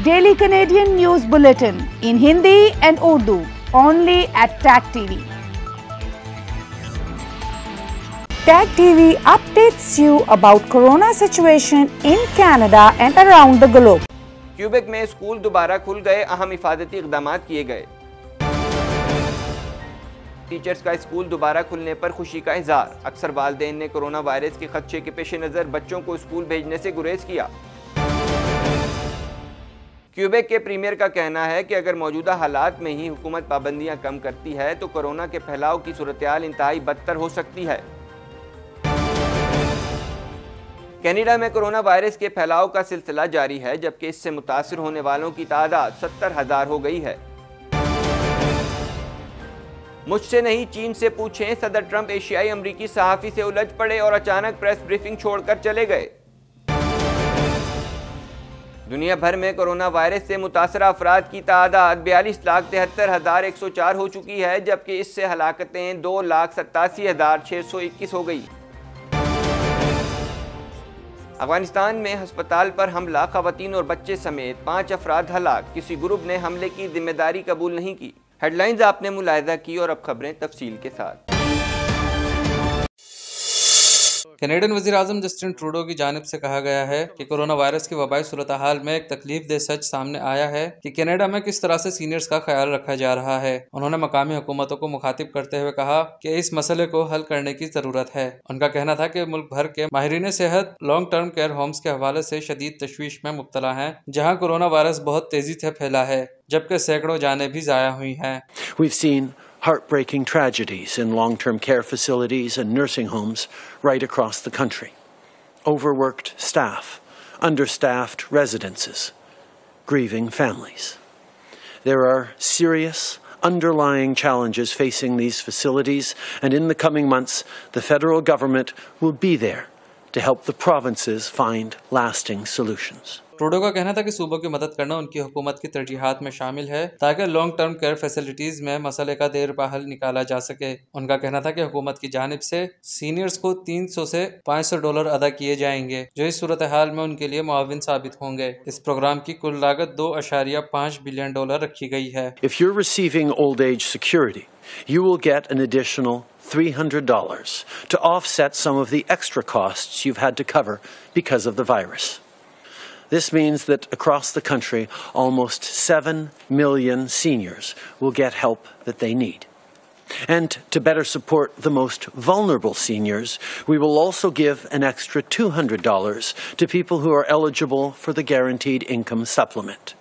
Daily Canadian news bulletin in Hindi and Urdu only at Tag TV Tag TV updates you about corona situation in Canada and around the globe Quebec में school दोबारा खुल गए अहम हिफाजती इकदाम किए गए teachers का स्कूल दोबारा खुलने पर खुशी का इजहार अक्सर वालदेन ने कोरोना वायरस के खदशे के पेश नज़र बच्चों को स्कूल भेजने से गुरेज किया क्यूबेक के प्रीमियर का कहना है कि अगर मौजूदा हालात में ही हुकूमत पाबंदियां कम करती है तो कोरोना के फैलाव की सूरतयाल इंतहाई बदतर हो सकती है कनाडा में कोरोना वायरस के फैलाव का सिलसिला जारी है जबकि इससे मुतासर होने वालों की तादाद सत्तर हजार हो गई है मुझसे नहीं चीन से पूछें सदर ट्रंप एशियाई अमरीकी सहाफ़ी से उलझ पड़े और अचानक प्रेस ब्रीफिंग छोड़कर चले गए दुनिया भर में कोरोना वायरस से मुतासर अफराद की तादाद बयालीस लाख तिहत्तर हज़ार एक सौ चार हो चुकी है जबकि इससे हलाकतें दो लाख सत्तासी हज़ार छः सौ इक्कीस हो गई अफगानिस्तान में हस्पताल पर हमला खवतान और बच्चे समेत पाँच अफराद हलाक किसी ग्रुप ने हमले की जिम्मेदारी कबूल नहीं की हेडलाइंस आपने मुलायदा की और अब खबरें तफसील के साथ कैनेडन वजी अजम जस्टिन ट्रूडो की जानब से कहा गया है कि कोरोना वायरस की वबाई सूरत हाल में एक तकलीफ दे सच सामने आया है कि कनाडा में किस तरह से सीनियर्स का ख्याल रखा जा रहा है उन्होंने मकामी हुकूमतों को मुखातिब करते हुए कहा कि इस मसले को हल करने की जरूरत है उनका कहना था कि मुल्क भर के माहरीन सेहत लॉन्ग टर्म केयर होम्स के हवाले से शदीद तशवीश में मुबतला है जहाँ कोरोना वायरस बहुत तेजी से फैला है जबकि सैकड़ों जाने भी जया हुई हैं heartbreaking tragedies in long term care facilities and nursing homes right across the country. Overworked staff, understaffed residences, grieving families. There are serious underlying challenges facing these facilities, and in the coming months, the federal government will be there to help the provinces find lasting solutions. Trudeau का कहना था कि सूबों की मदद करना उनकी हुकूमत की तरजीहत में शामिल है ताकि लॉन्ग टर्म केयर फैसिलिटीज में मसले का देर पा निकाला जा सके उनका कहना था कि हुकूमत की जानब से सीनियर्स को 300 से 500 डॉलर अदा किए जाएंगे जो इस सूरत हाल में उनके लिए मुआवन साबित होंगे इस प्रोग्राम की कुल लागत दो बिलियन डॉलर रखी गई है If you're receiving old age security, you will get an additional $300 to offset some of the extra costs you've had to cover because of the virus. This means that across the country, almost 7 million seniors will get help that they need. And to better support the most vulnerable seniors, we will also give an extra $200 to people who are eligible for the Guaranteed Income Supplement.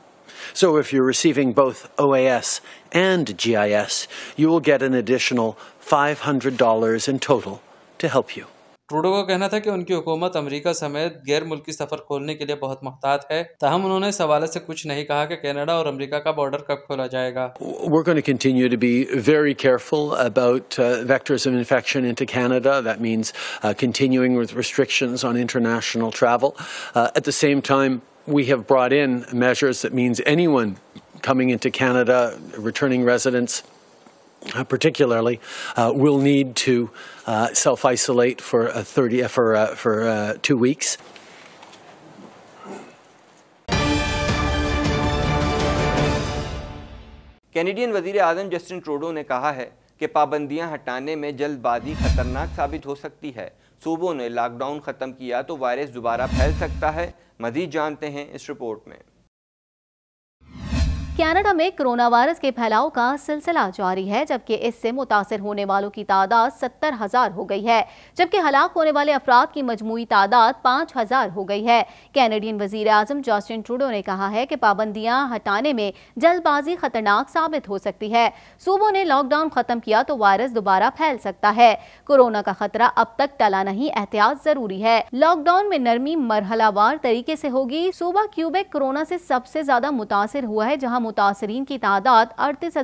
So if you're receiving both OAS and GIS, you will get an additional $500 in total to help you. Trudeau का कहना था कि उनकी हुकूमत America समेत गैर मुल्की सफर खोलने के लिए बहुत महतात है तहम उन्होंने इस हवाले से कुछ नहीं कहा कि कनाडा और अमेरिका का बॉर्डर कब खोला जाएगा We're going to continue to be very careful about uh, vectors of infection into Canada. That means uh, continuing with restrictions on international travel. Uh, at the same time, we have brought in measures that means anyone coming into Canada, returning residents, uh, particularly, uh, will need to uh, self isolate for a 30 for for two weeks. Canadian वजीर आजम Justin Trudeau ने कहा है कि पाबंदियां हटाने में जल्दबाजी खतरनाक साबित हो सकती है सूबों ने लॉकडाउन ख़त्म किया तो वायरस दोबारा फैल सकता है मजीद जानते हैं इस रिपोर्ट में कनाडा में कोरोना वायरस के फैलाव का सिलसिला जारी है जबकि इससे मुतासर होने वालों की तादाद सत्तर हजार हो गई है जबकि हलाक होने वाले अफराद की मजमू तादाद पाँच हजार हो गई है कैनेडियन वजीर अजम जॉस्टिन ट्रूडो ने कहा है कि पाबंदियां हटाने में जल्दबाजी खतरनाक साबित हो सकती है सूबों ने लॉकडाउन खत्म किया तो वायरस दोबारा फैल सकता है कोरोना का खतरा अब तक टला नहीं एहतियात जरूरी है लॉकडाउन में नरमी मरहलावार तरीके ऐसी होगी सूबा क्यूबे कोरोना ऐसी सबसे ज्यादा मुतासर हुआ है जहाँ मुतासरीन की तादाद अड़तीस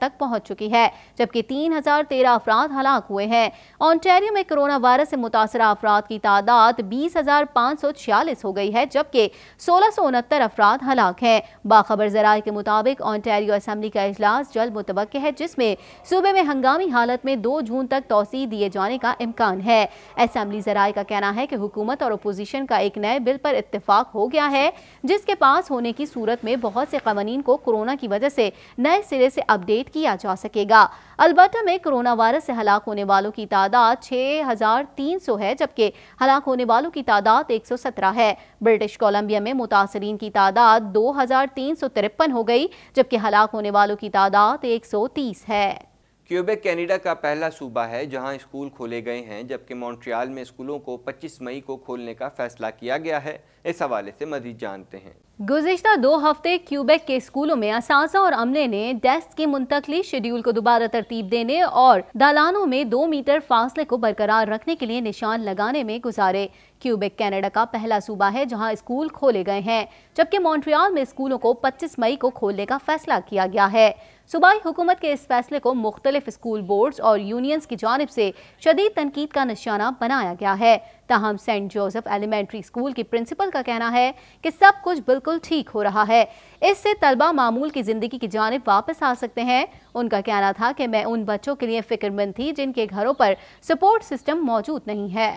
तक पहुँच चुकी है जबकि तीन हजार तेरह अफराद हलाक हुए हैं ऑन्टेरियो में कोरोना वायरस से मुतासर अफराद की तादाद बीस हजार पाँच सौ छियालीस हो गई है जबकि सोलह सौ उनहत्तर अफराद हलाक हैं बाखबर जराये के मुताबिक ऑन्टेरियो असम्बली का अजलास जल्द मुतव है जिसमें सूबे में हंगामी हालत में दो जून तक तोसी दिए जाने का इम्कान है असम्बली जराये का कहना है कि हुकूमत और अपोजिशन का एक नए बिल पर इतफाक हो गया है जिसके पास होने की सूरत में बहुत से कवानीन को कोरोना की वजह से नए सिरे से अपडेट किया जा सकेगा अलबर्टा में कोरोना वायरस से हलाक होने वालों की तादाद छः हजार तीन सौ है जबकि हलाक होने वालों की तादाद एक सौ सत्रह है ब्रिटिश कोलंबिया में मुतासरीन की तादाद दो हजार तीन सौ तिरपन हो गई जबकि हलाक होने वालों की तादाद एक सौ तीस है क्यूबेक कनाडा का पहला सूबा है जहां स्कूल खोले गए हैं जबकि मॉन्ट्रियल में स्कूलों को 25 मई को खोलने का फैसला किया गया है इस हवाले से मजीद जानते हैं गुजशत दो हफ्ते क्यूबेक के स्कूलों में असाजा और अमले ने डेस्क की मुंतकली शेड्यूल को दोबारा तरतीब देने और दालानों में दो मीटर फासले को बरकरार रखने के लिए निशान लगाने में गुजारे क्यूबेक कनाडा का पहला सूबा है जहां स्कूल खोले गए हैं जबकि मॉन्ट्रियल में स्कूलों को 25 मई को खोलने का फैसला किया गया है सूबाई हुकूमत के इस फैसले को मुख्तलिफ स्कूल बोर्ड्स और यूनियंस की जानब से शदीद तनकीद का निशाना बनाया गया है ताहम सेंट जोसेफ एलिमेंट्री स्कूल की प्रिंसिपल का कहना है कि सब कुछ बिल्कुल ठीक हो रहा है इससे तलबा मामूल की ज़िंदगी की जानब वापस आ सकते हैं उनका कहना था कि मैं उन बच्चों के लिए फ़िक्रमंद थी जिनके घरों पर सपोर्ट सिस्टम मौजूद नहीं है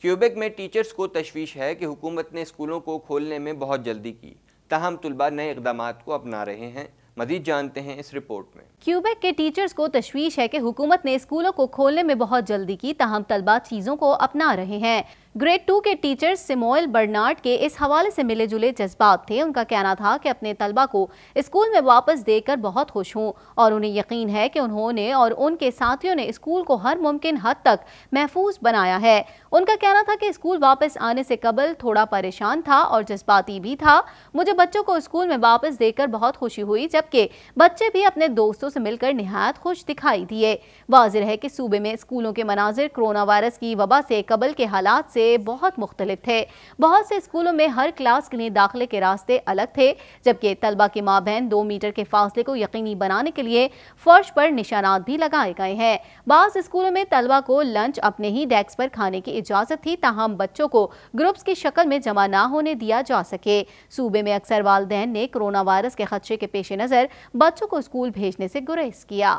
क्यूबेक में टीचर्स को तशवीश है कि हुकूमत ने स्कूलों को खोलने में बहुत जल्दी की तहम तलबा नए इकदाम को अपना रहे हैं मजीद जानते हैं इस रिपोर्ट में क्यूबेक के टीचर्स को तशवीश है कि हुकूमत ने स्कूलों को खोलने में बहुत जल्दी की तहम तलबा चीज़ों को अपना रहे हैं ग्रेड टू के टीचर सिमोल बर्नार्ड के इस हवाले से मिले जुले जज्बात थे उनका कहना था कि अपने तलबा को स्कूल में वापस देकर बहुत खुश हूँ और उन्हें यकीन है कि उन्होंने और उनके साथियों ने स्कूल को हर मुमकिन हद तक महफूज बनाया है उनका कहना था कि स्कूल वापस आने से कबल थोड़ा परेशान था और जज्बाती भी था मुझे बच्चों को स्कूल में वापस देकर बहुत खुशी हुई जबकि बच्चे भी अपने दोस्तों से मिलकर नहायत खुश दिखाई दिए वाजिर है कि सूबे में स्कूलों के मनाजिर कोरोना वायरस की वबा से कबल के हालात से से बहुत मुख्तलिफ थे बहुत से स्कूलों में हर क्लास के लिए दाखिले के रास्ते अलग थे जबकि तलबा की माँ बहन दो मीटर के फासले को यकीनी बनाने के लिए फर्श पर निशानात भी लगाए गए हैं बाज़ स्कूलों में तलबा को लंच अपने ही डेस्क पर खाने की इजाज़त थी ताहम बच्चों को ग्रुप्स की शक्ल में जमा ना होने दिया जा सके सूबे में अक्सर वाले ने कोरोना वायरस के खदशे के पेश नज़र बच्चों को स्कूल भेजने से गुरेज किया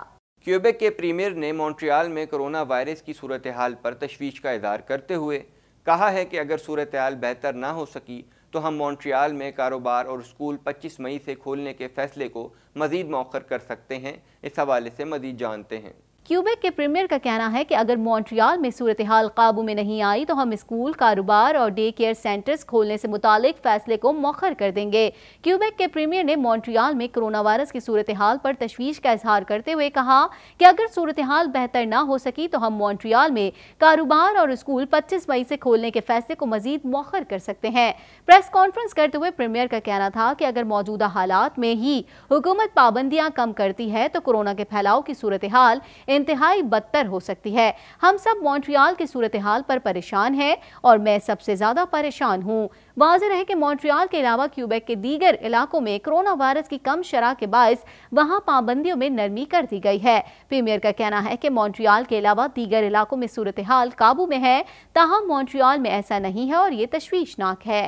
क्यूबेक के प्रीमियर ने मॉन्ट्रियल में कोरोना वायरस की सूरत हाल पर तशवीश का इजहार करते हुए कहा है कि अगर सूरत बेहतर ना हो सकी तो हम मॉन्ट्रियाल में कारोबार और स्कूल 25 मई से खोलने के फैसले को मज़ीद मौखर कर सकते हैं इस हवाले से मज़ीद जानते हैं क्यूबेक के प्रीमियर का कहना है कि अगर मॉन्ट्रियल में सूरत हाल काबू में नहीं आई तो हम स्कूल कारोबार और डे केयर सेंटर्स खोलने से मुतालिक फैसले को मौखर कर देंगे क्यूबेक के प्रीमियर ने मॉन्ट्रियल में कोरोना वायरस की सूरत हाल पर तशवीश का इजहार करते हुए कहा कि अगर सूरत हाल बेहतर ना हो सकी तो हम मॉन्ट्रियल में कारोबार और स्कूल पच्चीस मई से खोलने के फैसले को मजीद मौखर कर सकते हैं प्रेस कॉन्फ्रेंस करते हुए प्रीमियर का कहना था कि अगर मौजूदा हालात में ही हुकूमत पाबंदियाँ कम करती है तो कोरोना के फैलाव की सूरत हाल इंतहाई बदतर हो सकती है हम सब मॉन्ट्रियाल की सूरत हाल पर परेशान हैं और मैं सबसे ज़्यादा परेशान हूँ वाजह है कि मॉन्ट्रियाल के अलावा क्यूबेक के दीगर इलाकों में कोरोना वायरस की कम शरह के बायस वहाँ पाबंदियों में नरमी कर दी गई है प्रीमियर का कहना है कि मॉन्ट्रियाल के अलावा दीगर इलाकों में सूरत हाल काबू में है ताहम मॉन्ट्रियाल में ऐसा नहीं है और ये तश्वीशनाक है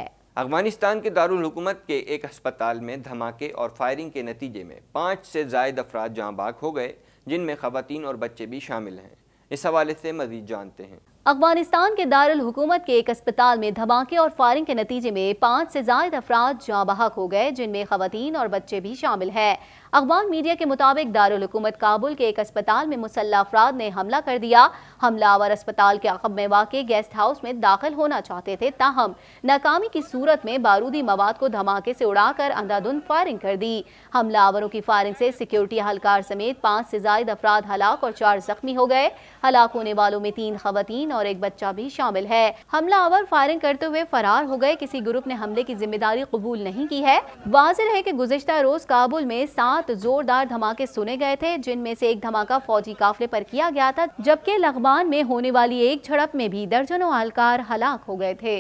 अफगानिस्तान के दारकूमत के एक अस्पताल में धमाके और फायरिंग के नतीजे में पाँच से जायद अफराद जहाँ बाग हो गए जिनमें खातन और बच्चे भी शामिल हैं इस हवाले से मजीद जानते हैं अफगानिस्तान के दारुल हुकूमत के एक अस्पताल में धमाके और फायरिंग के नतीजे में पाँच से जायद अफराद जाँ बहक हो गए जिनमें खातन और बच्चे भी शामिल हैं अखबार मीडिया के मुताबिक दारकूमत काबुल के एक अस्पताल में मुसल्ला अफराद ने हमला कर दिया हमलावर अस्पताल के अकब में वाक़ गेस्ट हाउस में दाखिल होना चाहते थे ताहम नाकामी की सूरत में बारूदी मवाद को धमाके से उड़ाकर अंधाधुंध फायरिंग कर दी हमलावरों की फायरिंग से सिक्योरिटी अहलकार समेत पाँच से जायद अफराद हलाक और चार जख्मी हो गए हलाक होने वालों में तीन खवतन और एक बच्चा भी शामिल है हमलावर फायरिंग करते हुए फरार हो गए किसी ग्रुप ने हमले की जिम्मेदारी कबूल नहीं की है वाजिल है की गुजशत रोज काबुल में सात सात जोरदार धमाके सुने गए थे जिनमें से एक धमाका फौजी काफले पर किया गया था जबकि लगबान में होने वाली एक झड़प में भी दर्जनों आलकार हलाक हो गए थे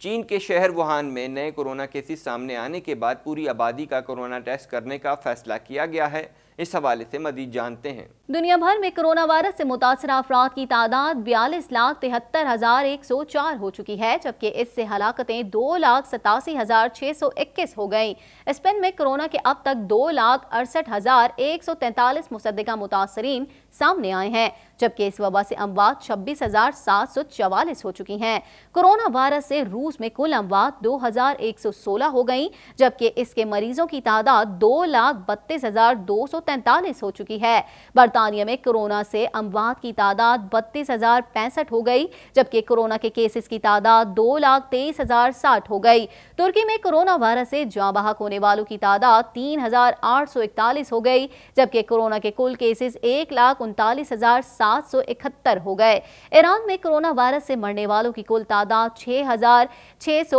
चीन के शहर वुहान में नए कोरोना केसेस सामने आने के बाद पूरी आबादी का कोरोना टेस्ट करने का फैसला किया गया है इस हवाले से मजीद जानते हैं दुनिया भर में कोरोना वायरस से मुतासर अफराद की तादाद बयालीस लाख तिहत्तर हजार एक सौ चार हो चुकी है जबकि इससे हलाकतें दो लाख सतासी हजार छः सौ इक्कीस हो गई स्पेन में कोरोना के अब तक दो लाख अड़सठ हजार एक सौ तैंतालीस मुसदा मुतासरीन सामने आए हैं जबकि इस वबा से अमवात छब्बीस हजार सात सौ चवालीस हो चुकी हैं कोरोना वायरस से रूस में कुल अमवात दो हजार एक सौ सोलह हो गई जबकि इसके मरीजों की तादाद दो लाख बत्तीस हजार दो सौ तैतालीस हो चुकी है बरतानिया में कोरोना से अमवात की तादाद बत्तीस हजार पैंसठ हो गई जबकि कोरोना के केसेस की तादाद दो लाख तेईस हजार साठ हो गई तुर्की में कोरोना वायरस से जहां बाहक होने वालों की तादाद तीन हजार आठ सौ इकतालीस हो गई जबकि कोरोना के कुल केसेस एक लाख उनतालीस हजार सात 771 हो गए ईरान में कोरोना वायरस से मरने वालों की कुल तादाद छः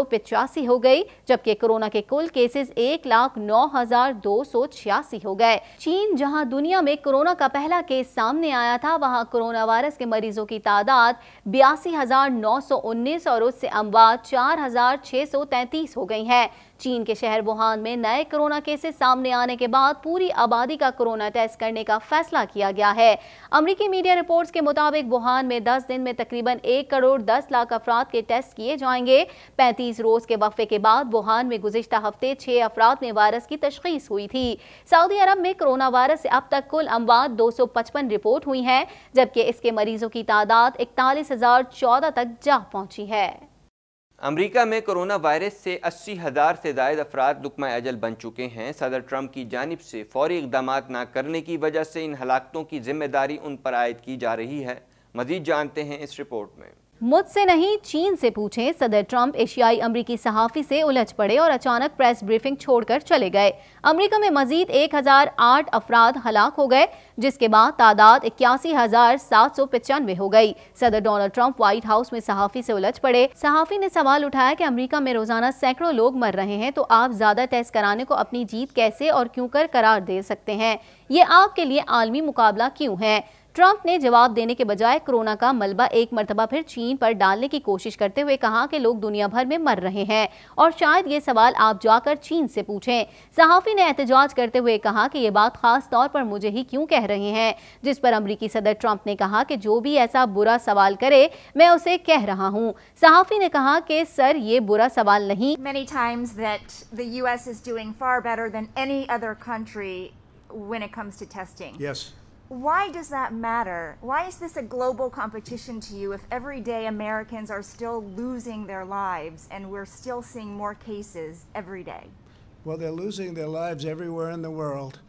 हो गई जबकि कोरोना के कुल केसेस एक लाख नौ हजार दो सौ छियासी हो गए चीन जहां दुनिया में कोरोना का पहला केस सामने आया था वहां कोरोना वायरस के मरीजों की तादाद बयासी हजार नौ सौ उन्नीस और उससे अमवात चार हजार छह सौ तैंतीस हो गई है चीन के शहर वुहान में नए कोरोना केसेस सामने आने के बाद पूरी आबादी का कोरोना टेस्ट करने का फैसला किया गया है अमरीकी मीडिया रिपोर्ट्स के मुताबिक वुहान में 10 दिन में तकरीबन 1 करोड़ 10 लाख अफराद के टेस्ट किए जाएंगे 35 रोज के वक्फे के बाद वुहान में गुजशत हफ्ते छह अफराद में वायरस की तशखीस हुई थी सऊदी अरब में कोरोना वायरस से अब तक कुल अमवात दो रिपोर्ट हुई है जबकि इसके मरीजों की तादाद इकतालीस तक जा पहुंची है अमरीका में कोरोना वायरस से अस्सी हज़ार से जायद अफराद लुकमा अजल बन चुके हैं सदर ट्रंप की जानब से फौरी इकदाम ना करने की वजह से इन हलाकतों की जिम्मेदारी उन पर आयद की जा रही है मजीद जानते हैं इस रिपोर्ट में मुझसे नहीं चीन से पूछें सदर ट्रंप एशियाई अमरीकी सहाफ़ी से उलझ पड़े और अचानक प्रेस ब्रीफिंग छोड़कर चले गए अमरीका में मजीद 1008 अफराध हलाक हो गए जिसके बाद तादाद इक्यासी हजार सात सौ पचानवे हो गई सदर डोनाल्ड ट्रंप व्हाइट हाउस में सहाफ़ी से उलझ पड़े सहाफ़ी ने सवाल उठाया कि अमरीका में रोजाना सैकड़ों लोग मर रहे हैं तो आप ज़्यादा टेस्ट कराने को अपनी जीत कैसे और क्यों कर करार दे सकते हैं ये आपके लिए आलमी मुकाबला क्यों है ट्रंप ने जवाब देने के बजाय कोरोना का मलबा एक मरतबा फिर चीन पर डालने की कोशिश करते हुए कहा कि लोग दुनिया भर में मर रहे हैं और शायद ये सवाल आप जाकर चीन से पूछें सहाफ़ी ने एहतजाज करते हुए कहा कि ये बात खास तौर पर मुझे ही क्यों कह रहे हैं जिस पर अमरीकी सदर ट्रंप ने कहा कि जो भी ऐसा बुरा सवाल करे मैं उसे कह रहा हूँ सहाफ़ी ने कहा कि सर ये बुरा सवाल नहीं Many times that the US is doing far better than any other country when it comes to testing. Yes. Why does that matter? Why is this a global competition to you if every day Americans are still losing their lives and we're still seeing more cases every day? Well, they're losing their lives everywhere in the world.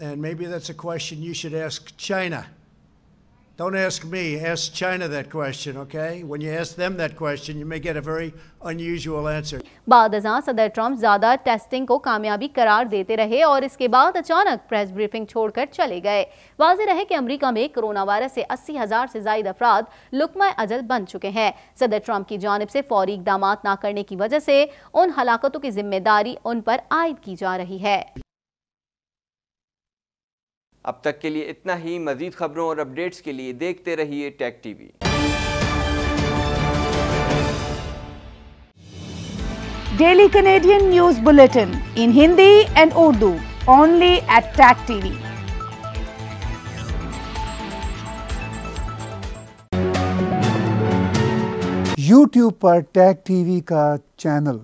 And maybe that's a question you should ask China. Don't ask me, ask China that question, okay? When you ask them that question, you may get a very unusual answer. बाद अजा सदर Trump ज़्यादा testing को कामयाबी करार देते रहे और इसके बाद अचानक प्रेस ब्रीफिंग छोड़कर चले गए वाज रहे कि अमेरिका में कोरोना वायरस से अस्सी हजार से जायद अफराद लुकमय अजल बन चुके हैं सदर ट्रंप की जानब से फौरी इकदाम ना करने की वजह से उन हलाकतों की जिम्मेदारी उन पर आयद की जा रही है अब तक के लिए इतना ही मजीद खबरों और अपडेट्स के लिए देखते रहिए Tag TV daily Canadian news bulletin in Hindi and Urdu only at Tag TV YouTube पर टैक टीवी का चैनल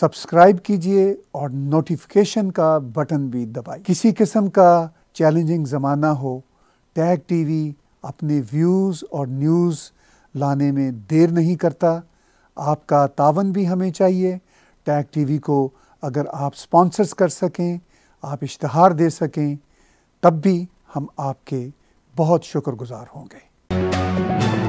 सब्सक्राइब कीजिए और नोटिफिकेशन का बटन भी दबाए किसी किस्म का चैलेंजिंग ज़माना हो टैग टीवी अपने व्यूज़ और न्यूज़ लाने में देर नहीं करता आपका तावन भी हमें चाहिए टैग टीवी को अगर आप स्पॉन्सर्स कर सकें आप इश्तहार दे सकें तब भी हम आपके बहुत शुक्रगुजार होंगे